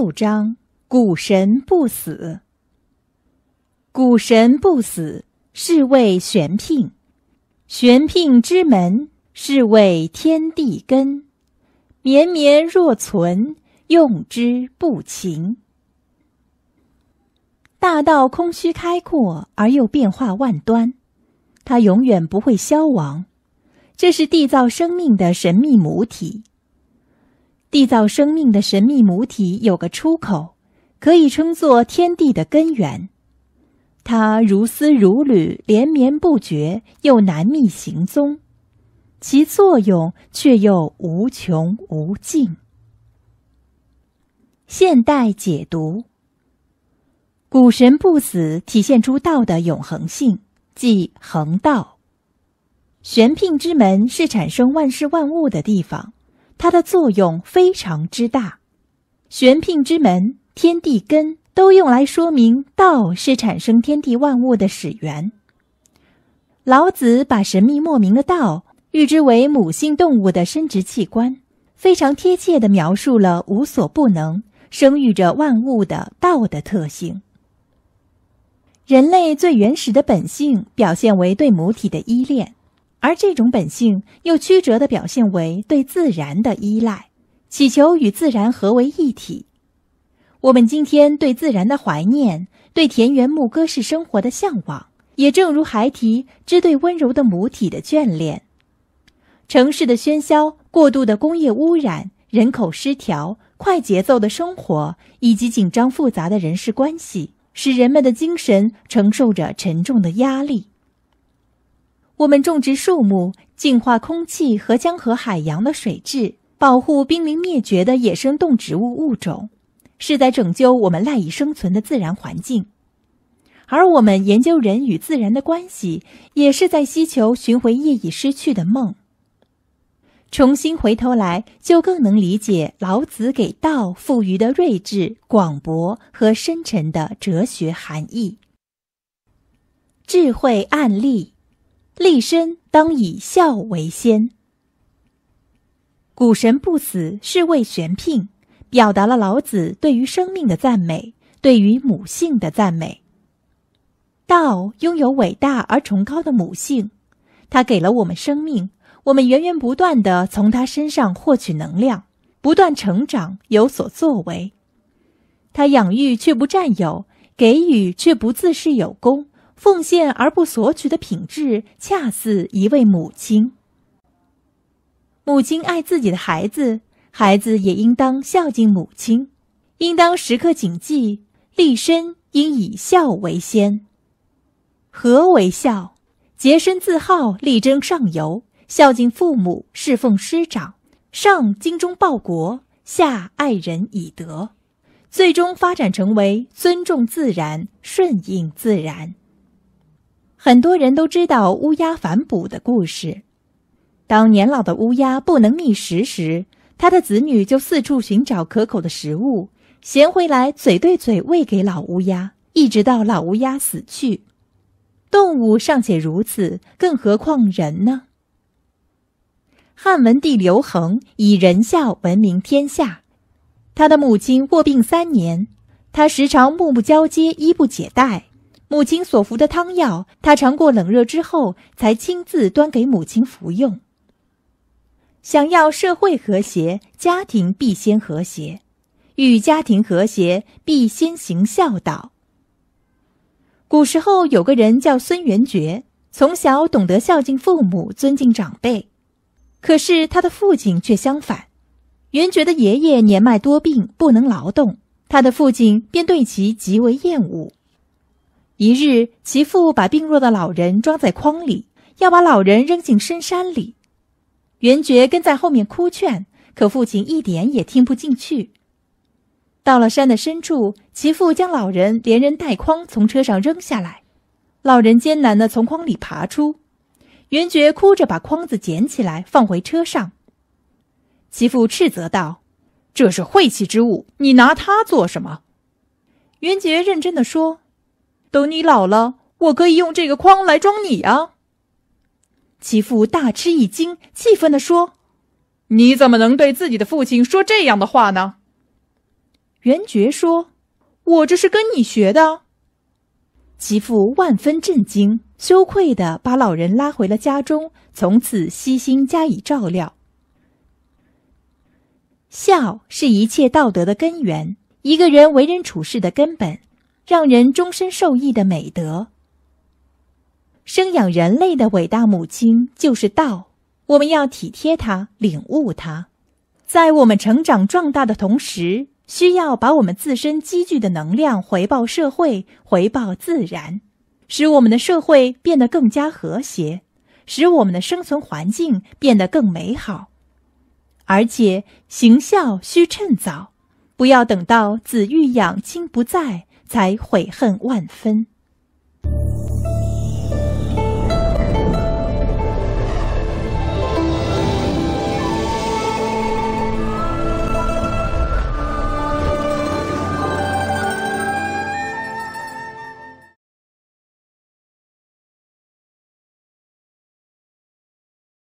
六章：古神不死，古神不死，是谓玄牝。玄牝之门，是谓天地根。绵绵若存，用之不勤。大道空虚开阔而又变化万端，它永远不会消亡，这是缔造生命的神秘母体。缔造生命的神秘母体有个出口，可以称作天地的根源。它如丝如缕，连绵不绝，又难觅行踪，其作用却又无穷无尽。现代解读：古神不死，体现出道的永恒性，即恒道。玄牝之门是产生万事万物的地方。它的作用非常之大，玄牝之门，天地根，都用来说明道是产生天地万物的始源。老子把神秘莫名的道誉之为母性动物的生殖器官，非常贴切地描述了无所不能、生育着万物的道的特性。人类最原始的本性表现为对母体的依恋。而这种本性又曲折地表现为对自然的依赖，祈求与自然合为一体。我们今天对自然的怀念，对田园牧歌式生活的向往，也正如孩提之对温柔的母体的眷恋。城市的喧嚣、过度的工业污染、人口失调、快节奏的生活以及紧张复杂的人事关系，使人们的精神承受着沉重的压力。我们种植树木，净化空气和江河海洋的水质，保护濒临灭绝的野生动植物物种，是在拯救我们赖以生存的自然环境；而我们研究人与自然的关系，也是在希求寻回业已失去的梦。重新回头来，就更能理解老子给道赋予的睿智、广博和深沉的哲学含义。智慧案例。立身当以孝为先。古神不死，是谓玄牝，表达了老子对于生命的赞美，对于母性的赞美。道拥有伟大而崇高的母性，它给了我们生命，我们源源不断的从它身上获取能量，不断成长，有所作为。它养育却不占有，给予却不自恃有功。奉献而不索取的品质，恰似一位母亲。母亲爱自己的孩子，孩子也应当孝敬母亲，应当时刻谨记：立身应以孝为先。何为孝？洁身自好，力争上游，孝敬父母，侍奉师长，上精忠报国，下爱人以德，最终发展成为尊重自然、顺应自然。很多人都知道乌鸦反哺的故事。当年老的乌鸦不能觅食时，它的子女就四处寻找可口的食物，衔回来嘴对嘴喂给老乌鸦，一直到老乌鸦死去。动物尚且如此，更何况人呢？汉文帝刘恒以仁孝闻名天下，他的母亲卧病三年，他时常目不交接，衣不解带。母亲所服的汤药，他尝过冷热之后，才亲自端给母亲服用。想要社会和谐，家庭必先和谐；欲家庭和谐，必先行孝道。古时候有个人叫孙元觉，从小懂得孝敬父母、尊敬长辈。可是他的父亲却相反。元觉的爷爷年迈多病，不能劳动，他的父亲便对其极为厌恶。一日，其父把病弱的老人装在筐里，要把老人扔进深山里。袁觉跟在后面哭劝，可父亲一点也听不进去。到了山的深处，其父将老人连人带筐从车上扔下来，老人艰难地从筐里爬出。袁觉哭着把筐子捡起来放回车上。其父斥责道：“这是晦气之物，你拿它做什么？”袁觉认真地说。等你老了，我可以用这个筐来装你啊！其父大吃一惊，气愤的说：“你怎么能对自己的父亲说这样的话呢？”元觉说：“我这是跟你学的。”其父万分震惊，羞愧的把老人拉回了家中，从此悉心加以照料。孝是一切道德的根源，一个人为人处事的根本。让人终身受益的美德。生养人类的伟大母亲就是道，我们要体贴她，领悟她。在我们成长壮大的同时，需要把我们自身积聚的能量回报社会，回报自然，使我们的社会变得更加和谐，使我们的生存环境变得更美好。而且，行孝需趁早，不要等到子欲养亲不在。才悔恨万分。